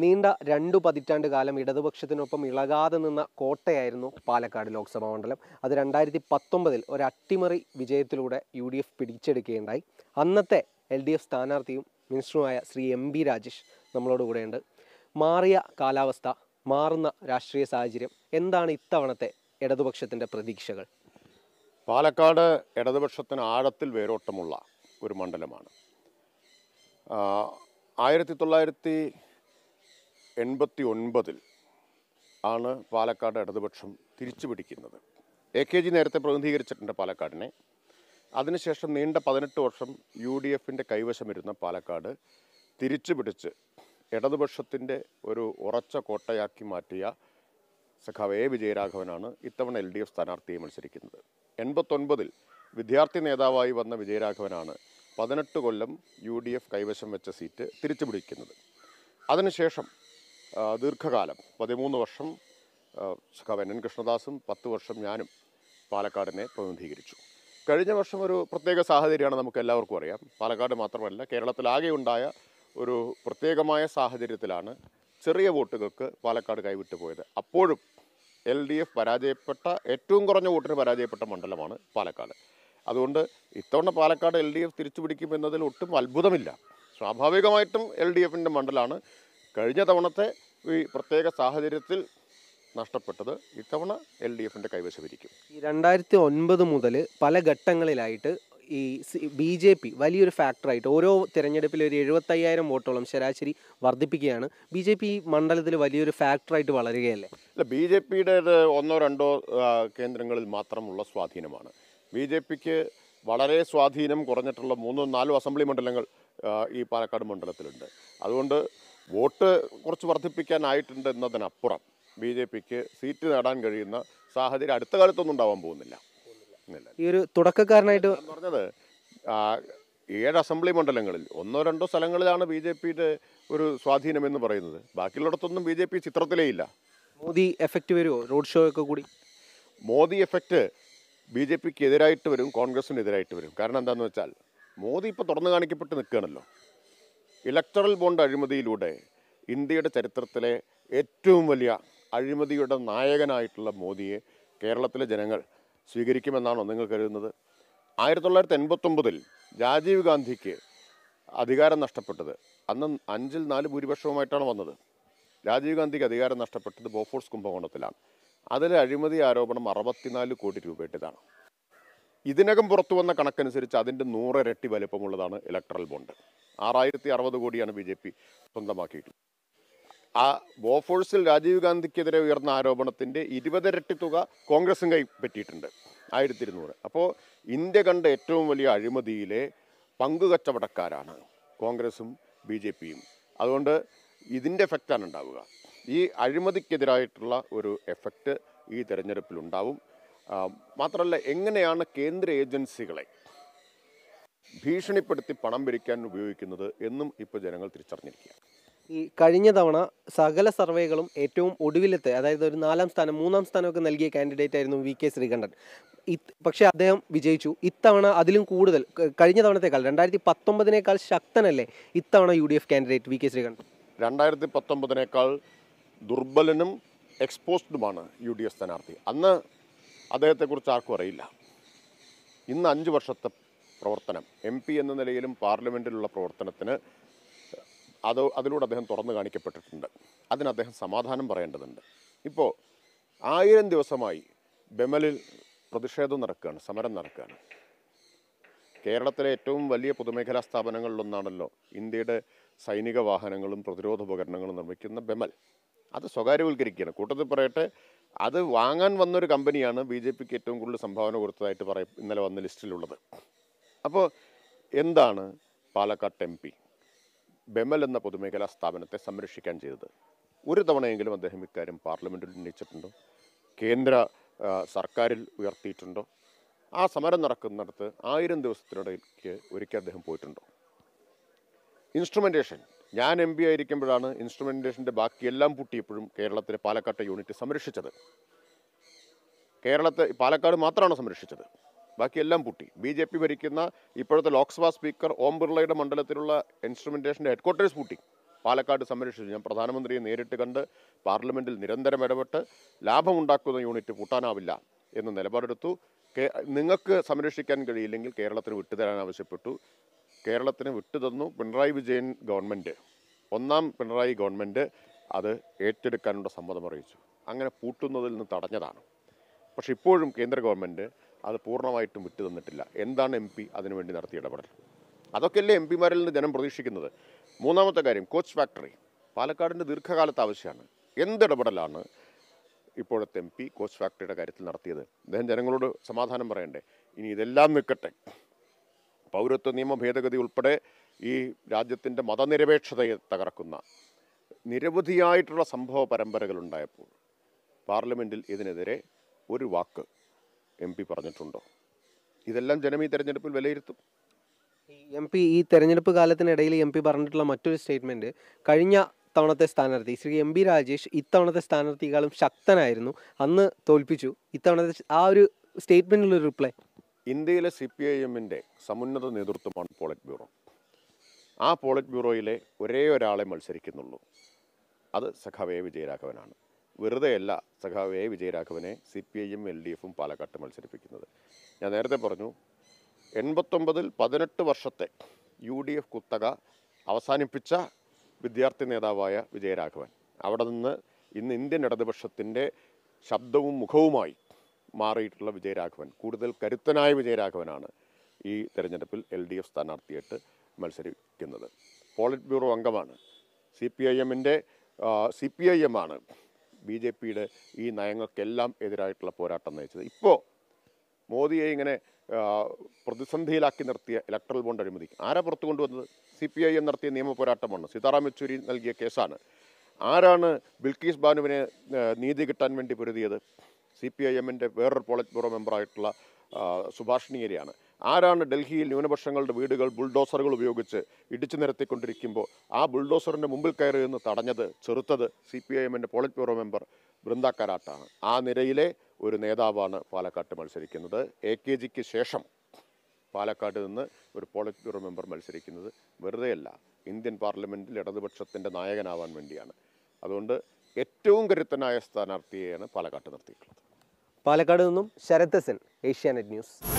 നീണ്ട രണ്ടു പതിറ്റാണ്ട് കാലം ഇടതുപക്ഷത്തിനൊപ്പം ഇളകാതെ നിന്ന കോട്ടയായിരുന്നു പാലക്കാട് ലോക്സഭാ മണ്ഡലം അത് രണ്ടായിരത്തി പത്തൊമ്പതിൽ ഒരു അട്ടിമറി വിജയത്തിലൂടെ യു ഡി എഫ് പിടിച്ചെടുക്കുകയുണ്ടായി അന്നത്തെ എൽ ഡി എഫ് സ്ഥാനാർത്ഥിയും മിനിസ്റ്ററുമായ ശ്രീ എം ബി രാജേഷ് നമ്മളോട് കൂടെയുണ്ട് മാറിയ കാലാവസ്ഥ മാറുന്ന രാഷ്ട്രീയ സാഹചര്യം എന്താണ് ഇത്തവണത്തെ ഇടതുപക്ഷത്തിൻ്റെ പ്രതീക്ഷകൾ പാലക്കാട് ഇടതുപക്ഷത്തിന് ആഴത്തിൽ വേരോട്ടമുള്ള ഒരു മണ്ഡലമാണ് ആയിരത്തി തൊള്ളായിരത്തി എൺപത്തി ഒൻപതിൽ ആണ് പാലക്കാട് ഇടതുപക്ഷം തിരിച്ചു പിടിക്കുന്നത് എ കെ ജി നേരത്തെ പ്രതിനിധീകരിച്ചിട്ടുണ്ട് പാലക്കാടിനെ അതിനുശേഷം നീണ്ട പതിനെട്ട് വർഷം യു ഡി എഫിൻ്റെ കൈവശമിരുന്ന പാലക്കാട് തിരിച്ചു പിടിച്ച് ഇടതുപക്ഷത്തിൻ്റെ ഒരു ഉറച്ച കോട്ടയാക്കി മാറ്റിയ സഖാവ് എ വിജയരാഘവനാണ് ഇത്തവണ എൽ ഡി എഫ് സ്ഥാനാർത്ഥിയെ മത്സരിക്കുന്നത് എൺപത്തൊൻപതിൽ വിദ്യാർത്ഥി നേതാവായി വന്ന വിജയരാഘവനാണ് പതിനെട്ട് കൊല്ലം യു ഡി എഫ് കൈവശം വെച്ച സീറ്റ് തിരിച്ചു പിടിക്കുന്നത് അതിനുശേഷം ദീർഘകാലം പതിമൂന്ന് വർഷം സഖാവ് എൻ കൃഷ്ണദാസും പത്ത് വർഷം ഞാനും പാലക്കാടിനെ പ്രതിനിധീകരിച്ചു കഴിഞ്ഞ വർഷം ഒരു പ്രത്യേക സാഹചര്യമാണ് നമുക്ക് എല്ലാവർക്കും അറിയാം പാലക്കാട് മാത്രമല്ല കേരളത്തിലാകെ ഉണ്ടായ ഒരു പ്രത്യേകമായ സാഹചര്യത്തിലാണ് ചെറിയ വോട്ടുകൾക്ക് പാലക്കാട് കൈവിട്ടു പോയത് അപ്പോഴും എൽ ഡി എഫ് പരാജയപ്പെട്ട ഏറ്റവും കുറഞ്ഞ വോട്ടിന് പരാജയപ്പെട്ട മണ്ഡലമാണ് പാലക്കാട് അതുകൊണ്ട് ഇത്തവണ പാലക്കാട് എൽ ഡി എഫ് തിരിച്ചുപിടിക്കുമെന്നതിൽ ഒട്ടും അത്ഭുതമില്ല സ്വാഭാവികമായിട്ടും എൽ ഡി എഫിൻ്റെ മണ്ഡലമാണ് കഴിഞ്ഞ തവണത്തെ ഈ പ്രത്യേക സാഹചര്യത്തിൽ നഷ്ടപ്പെട്ടത് ഇത്തവണ എൽ ഡി എഫിൻ്റെ കൈവശമിരിക്കും രണ്ടായിരത്തി ഒൻപത് മുതൽ പല ഘട്ടങ്ങളിലായിട്ട് ഈ ബി ജെ പി വലിയൊരു ഫാക്ടറായിട്ട് ഓരോ തിരഞ്ഞെടുപ്പിൽ ഒരു എഴുപത്തയ്യായിരം വോട്ടോളം ശരാശരി വർദ്ധിപ്പിക്കുകയാണ് ബി ജെ പി മണ്ഡലത്തിൽ വലിയൊരു ഫാക്ടറായിട്ട് വളരുകയല്ലേ അല്ല ബി ജെ പിയുടെ ഒന്നോ രണ്ടോ കേന്ദ്രങ്ങളിൽ മാത്രമുള്ള സ്വാധീനമാണ് ബി ജെ പിക്ക് വളരെ സ്വാധീനം കുറഞ്ഞിട്ടുള്ള മൂന്നോ നാലോ അസംബ്ലി മണ്ഡലങ്ങൾ ഈ പാലക്കാട് മണ്ഡലത്തിലുണ്ട് അതുകൊണ്ട് വോട്ട് കുറച്ച് വർദ്ധിപ്പിക്കാനായിട്ടുണ്ട് എന്നതിനപ്പുറം ബി ജെ പിക്ക് സീറ്റ് നേടാൻ കഴിയുന്ന സാഹചര്യം അടുത്ത കാലത്തൊന്നും ഉണ്ടാവാൻ പോകുന്നില്ല ഈ ഒരു തുടക്കക്കാരനായിട്ട് പറഞ്ഞത് ഏഴ് അസംബ്ലി മണ്ഡലങ്ങളിൽ ഒന്നോ രണ്ടോ സ്ഥലങ്ങളിലാണ് ബി ജെ പിയുടെ ഒരു സ്വാധീനം എന്ന് പറയുന്നത് ബാക്കിയുള്ളിടത്തൊന്നും ബി ജെ പി ചിത്രത്തിലേ ഇല്ല മോദി എഫക്റ്റ് വരുമോ റോഡ് ഷോ ഒക്കെ കൂടി മോദി എഫക്റ്റ് ബി ജെ പിക്ക് എതിരായിട്ട് വരും കോൺഗ്രസിന് എതിരായിട്ട് വരും കാരണം എന്താണെന്ന് വെച്ചാൽ മോദി ഇപ്പോൾ തുറന്നു കാണിക്കപ്പെട്ട് നിൽക്കുകയാണല്ലോ ഇലക്ടറൽ ബോണ്ട് അഴിമതിയിലൂടെ ഇന്ത്യയുടെ ചരിത്രത്തിലെ ഏറ്റവും വലിയ അഴിമതിയുടെ നായകനായിട്ടുള്ള മോദിയെ കേരളത്തിലെ ജനങ്ങൾ സ്വീകരിക്കുമെന്നാണോ നിങ്ങൾ കരുതുന്നത് ആയിരത്തി തൊള്ളായിരത്തി എൺപത്തൊമ്പതിൽ രാജീവ് ഗാന്ധിക്ക് അധികാരം നഷ്ടപ്പെട്ടത് അന്ന് അഞ്ചിൽ നാല് ഭൂരിപക്ഷവുമായിട്ടാണ് വന്നത് രാജീവ് ഗാന്ധിക്ക് അധികാരം നഷ്ടപ്പെട്ടത് ബോഫോഴ്സ് കുംഭകോണത്തിലാണ് അതിലെ അഴിമതി ആരോപണം അറുപത്തിനാല് കോടി രൂപയുടേതാണ് ഇതിനകം പുറത്തു വന്ന കണക്കനുസരിച്ച് അതിൻ്റെ നൂറിരട്ടി വലിപ്പമുള്ളതാണ് ഇലക്ട്രൽ ബോണ്ട് ആറായിരത്തി അറുപത് കോടിയാണ് ബി ജെ പി സ്വന്തമാക്കിയിട്ടുള്ളത് ആ ബോഫോഴ്സിൽ രാജീവ് ഗാന്ധിക്കെതിരെ ഉയർന്ന ആരോപണത്തിൻ്റെ ഇരുപതിരട്ടി തുക കോൺഗ്രസും കൈപ്പറ്റിയിട്ടുണ്ട് ആയിരത്തി ഇരുന്നൂറ് അപ്പോൾ ഇന്ത്യ കണ്ട ഏറ്റവും വലിയ അഴിമതിയിലെ കച്ചവടക്കാരാണ് കോൺഗ്രസും ബി ജെ പിയും അതുകൊണ്ട് ഇതിൻ്റെ എഫക്റ്റാണ് ഉണ്ടാവുക ഈ അഴിമതിക്കെതിരായിട്ടുള്ള ഒരു എഫക്റ്റ് ഈ തെരഞ്ഞെടുപ്പിലുണ്ടാവും മാത്രമല്ല എങ്ങനെയാണ് കേന്ദ്ര ഏജൻസികളെ ഭീഷണിപ്പെടുത്തി പണം പിരിക്കാൻ ഉപയോഗിക്കുന്നത് എന്നും ഇപ്പോൾ ജനങ്ങൾ തിരിച്ചറിഞ്ഞിരിക്കുകയാണ് ഈ കഴിഞ്ഞ തവണ സകല സർവേകളും ഏറ്റവും ഒടുവിലത്തെ അതായത് ഒരു നാലാം സ്ഥാനം മൂന്നാം സ്ഥാനമൊക്കെ നൽകിയ കാൻഡിഡേറ്റ് ആയിരുന്നു വി കെ ശ്രീകണ്ഠൻ പക്ഷേ അദ്ദേഹം വിജയിച്ചു ഇത്തവണ അതിലും കൂടുതൽ കഴിഞ്ഞ തവണത്തെക്കാൾ രണ്ടായിരത്തി പത്തൊമ്പതിനേക്കാൾ ശക്തനല്ലേ ഇത്തവണ U D F candidate V K Sreekandan രണ്ടായിരത്തി പത്തൊമ്പതിനേക്കാൾ ദുർബലനും എക്സ്പോസ്ഡുമാണ് യു ഡി എഫ് സ്ഥാനാർത്ഥി അന്ന് അദ്ദേഹത്തെക്കുറിച്ച് ആർക്കും അറിയില്ല ഇന്ന് അഞ്ച് വർഷത്തെ പ്രവർത്തനം എം പി എന്ന നിലയിലും പാർലമെൻറ്റിലുള്ള പ്രവർത്തനത്തിന് അത് അതിലൂടെ അദ്ദേഹം തുറന്നു കാണിക്കപ്പെട്ടിട്ടുണ്ട് അതിന് അദ്ദേഹം സമാധാനം പറയേണ്ടതുണ്ട് ഇപ്പോൾ ആയിരം ദിവസമായി ബെമലിൽ പ്രതിഷേധം നടക്കുകയാണ് സമരം നടക്കുകയാണ് കേരളത്തിലെ ഏറ്റവും വലിയ പൊതുമേഖലാ സ്ഥാപനങ്ങളിലൊന്നാണല്ലോ ഇന്ത്യയുടെ സൈനിക വാഹനങ്ങളും പ്രതിരോധ ഉപകരണങ്ങളും നിർമ്മിക്കുന്ന ബെമൽ അത് സ്വകാര്യവൽക്കരിക്കുകയാണ് കൂട്ടത്തിൽ പറയട്ടെ അത് വാങ്ങാൻ വന്നൊരു കമ്പനിയാണ് ബി ജെ പിക്ക് ഏറ്റവും കൂടുതൽ സംഭാവന കൊടുത്തതായിട്ട് പറയും ഇന്നലെ വന്ന ലിസ്റ്റിലുള്ളത് അപ്പോൾ എന്താണ് പാലക്കാട്ട് എം പി ബെമൽ എന്ന പൊതുമേഖലാ സ്ഥാപനത്തെ സംരക്ഷിക്കാൻ ചെയ്തത് ഒരു തവണയെങ്കിലും അദ്ദേഹം ഇക്കാര്യം പാർലമെൻറ്റിൽ ഉന്നയിച്ചിട്ടുണ്ടോ കേന്ദ്ര സർക്കാരിൽ ഉയർത്തിയിട്ടുണ്ടോ ആ സമരം നടക്കുന്നിടത്ത് ആയിരം ദിവസത്തിനിടയ്ക്ക് ഒരിക്കൽ അദ്ദേഹം പോയിട്ടുണ്ടോ ഇൻസ്ട്രുമെൻറ്റേഷൻ ഞാൻ എം പി ആയിരിക്കുമ്പോഴാണ് ഇൻസ്ട്രുമെൻറ്റേഷൻ്റെ ബാക്കിയെല്ലാം പൂട്ടിയപ്പോഴും കേരളത്തിലെ പാലക്കാട്ടെ യൂണിറ്റ് സംരക്ഷിച്ചത് കേരളത്തെ പാലക്കാട് മാത്രമാണ് സംരക്ഷിച്ചത് ബാക്കിയെല്ലാം പൂട്ടി ബി ജെ പി ഭരിക്കുന്ന ഇപ്പോഴത്തെ ലോക്സഭാ സ്പീക്കർ ഓം ബിർളയുടെ മണ്ഡലത്തിലുള്ള ഇൻസ്ട്രുമെൻറ്റേഷൻ്റെ ഹെഡ്ക്വാർട്ടേഴ്സ് പൂട്ടി പാലക്കാട് സംരക്ഷിച്ചു ഞാൻ പ്രധാനമന്ത്രിയെ നേരിട്ട് കണ്ട് പാർലമെൻറ്റിൽ നിരന്തരം ഇടപെട്ട് ലാഭമുണ്ടാക്കുന്ന യൂണിറ്റ് കൂട്ടാനാവില്ല എന്ന് നിലപാടെടുത്തു നിങ്ങൾക്ക് സംരക്ഷിക്കാൻ കഴിയില്ലെങ്കിൽ കേരളത്തിന് വിട്ടുതരാൻ ആവശ്യപ്പെട്ടു കേരളത്തിന് വിട്ടുതന്നു പിണറായി വിജയൻ ഗവൺമെൻറ് ഒന്നാം പിണറായി ഗവൺമെൻറ് അത് ഏറ്റെടുക്കാനുള്ള സമ്മതം അറിയിച്ചു അങ്ങനെ പൂട്ടുന്നതിൽ നിന്ന് തടഞ്ഞതാണ് പക്ഷേ ഇപ്പോഴും കേന്ദ്ര ഗവൺമെൻറ് അത് പൂർണ്ണമായിട്ടും വിട്ടു തന്നിട്ടില്ല എന്താണ് എം പി അതിനുവേണ്ടി നടത്തിയ ഇടപെടൽ അതൊക്കെയല്ലേ എം പിമാരിൽ നിന്ന് ജനം പ്രതീക്ഷിക്കുന്നത് മൂന്നാമത്തെ കാര്യം കോച്ച് ഫാക്ടറി പാലക്കാടിൻ്റെ ദീർഘകാലത്ത് ആവശ്യമാണ് എന്തിടപെടലാണ് ഇപ്പോഴത്തെ എം പി കോച്ച് ഫാക്ടറിയുടെ കാര്യത്തിൽ നടത്തിയത് അദ്ദേഹം ജനങ്ങളോട് സമാധാനം പറയണ്ടേ ഇനി ഇതെല്ലാം നിൽക്കട്ടെ പൗരത്വ നിയമ ഭേദഗതി ഉൾപ്പെടെ ഈ രാജ്യത്തിൻ്റെ മതനിരപേക്ഷതയെ തകർക്കുന്ന നിരവധിയായിട്ടുള്ള സംഭവ പരമ്പരകളുണ്ടായപ്പോൾ പാർലമെൻറ്റിൽ ഇതിനെതിരെ ഒരു വാക്ക് എം പി പറഞ്ഞിട്ടുണ്ടോ ഇതെല്ലാം ജനം ഈ തെരഞ്ഞെടുപ്പിൽ വിലയിരുത്തും എം പി ഈ തെരഞ്ഞെടുപ്പ് കാലത്തിനിടയിൽ എം പി പറഞ്ഞിട്ടുള്ള മറ്റൊരു സ്റ്റേറ്റ്മെൻറ്റ് കഴിഞ്ഞ ഇത്തവണത്തെ സ്ഥാനാർത്ഥി ശ്രീ എം പി രാജേഷ് ഇത്തവണത്തെ സ്ഥാനാർത്ഥികളും ശക്തനായിരുന്നു അന്ന് തോൽപ്പിച്ചു ഇത്തവണത്തെ ആ ഒരു ഒരു റിപ്ലൈ ഇന്ത്യയിലെ സി പി ഐ എമ്മിൻ്റെ സമുന്നത നേതൃത്വമാണ് പോളിറ്റ് ബ്യൂറോ ആ പോളിറ്റ് ബ്യൂറോയിലെ ഒരേ ഒരാളെ മത്സരിക്കുന്നുള്ളൂ അത് സഖാവേ വിജയരാഘവനാണ് വെറുതെയല്ല സഖാവ് എ വിജയരാഘവനെ സി പി ഐയും എൽ ഡി എഫും പാലക്കാട്ട് മത്സരിപ്പിക്കുന്നത് ഞാൻ നേരത്തെ പറഞ്ഞു എൺപത്തൊമ്പതിൽ പതിനെട്ട് വർഷത്തെ യു ഡി എഫ് കുത്തക അവസാനിപ്പിച്ച വിദ്യാർത്ഥി നേതാവായ വിജയരാഘവൻ അവിടെ നിന്ന് ഇന്ന് ഇന്ത്യൻ ഇടതുപക്ഷത്തിൻ്റെ ശബ്ദവും മുഖവുമായി മാറിയിട്ടുള്ള വിജയരാഘവൻ കൂടുതൽ കരുത്തനായ വിജയരാഘവനാണ് ഈ തെരഞ്ഞെടുപ്പിൽ എൽ ഡി എഫ് സ്ഥാനാർത്ഥിയായിട്ട് മത്സരിക്കുന്നത് പോളിറ്റ് ബ്യൂറോ അംഗമാണ് സി പി ഐ എമ്മിൻ്റെ സി പി ഐ എമ്മാണ് ബി ജെ പിയുടെ ഈ നയങ്ങൾക്കെല്ലാം എതിരായിട്ടുള്ള പോരാട്ടം നയിച്ചത് ഇപ്പോൾ മോദിയെ ഇങ്ങനെ പ്രതിസന്ധിയിലാക്കി നിർത്തിയ ഇലക്ട്രൽ ബോണ്ട് അഴിമതി ആരാ പുറത്തു കൊണ്ടുവന്നത് സി പി ഐ എം നടത്തിയ നിയമ പോരാട്ടമാണ് സീതാറാം യെച്ചൂരി നൽകിയ കേസാണ് ആരാണ് ബിൽക്കീസ് ബാനുവിനെ നീതി കിട്ടാൻ വേണ്ടി പൊരുതിയത് സി പി ഐ എമ്മിൻ്റെ വേറൊരു പോളിറ്റ് ബ്യൂറോ മെമ്പറായിട്ടുള്ള സുഭാഷ് നിയരിയാണ് ആരാണ് ഡൽഹിയിൽ ന്യൂനപക്ഷങ്ങളുടെ വീടുകൾ ബുൾഡോസറുകൾ ഉപയോഗിച്ച് ഇടിച്ചു നിരത്തിക്കൊണ്ടിരിക്കുമ്പോൾ ആ ബുൾഡോസറിൻ്റെ മുമ്പിൽ കയറി നിന്ന് തടഞ്ഞത് ചെറുത്തത് സി പി ഐ എമ്മിൻ്റെ പോളിറ്റ് ബ്യൂറോ മെമ്പർ ബൃന്ദ കരാട്ടാണ് ആ നിരയിലെ ഒരു നേതാവാണ് പാലക്കാട്ട് മത്സരിക്കുന്നത് എ കെ ജിക്ക് ശേഷം പാലക്കാട് നിന്ന് ഒരു പോളിറ്റ് ബ്യൂറോ മെമ്പർ മത്സരിക്കുന്നത് വെറുതെയല്ല ഇന്ത്യൻ പാർലമെൻറ്റിൽ ഇടതുപക്ഷത്തിൻ്റെ നായകനാവാൻ വേണ്ടിയാണ് അതുകൊണ്ട് ഏറ്റവും കരുത്തനായ സ്ഥാനാർത്ഥിയെയാണ് പാലക്കാട്ട് നിർത്തിയിട്ടുള്ളത് പാലക്കാട് നിന്നും ശരത് ശരത്തസൻ ഏഷ്യാനെറ്റ് ന്യൂസ്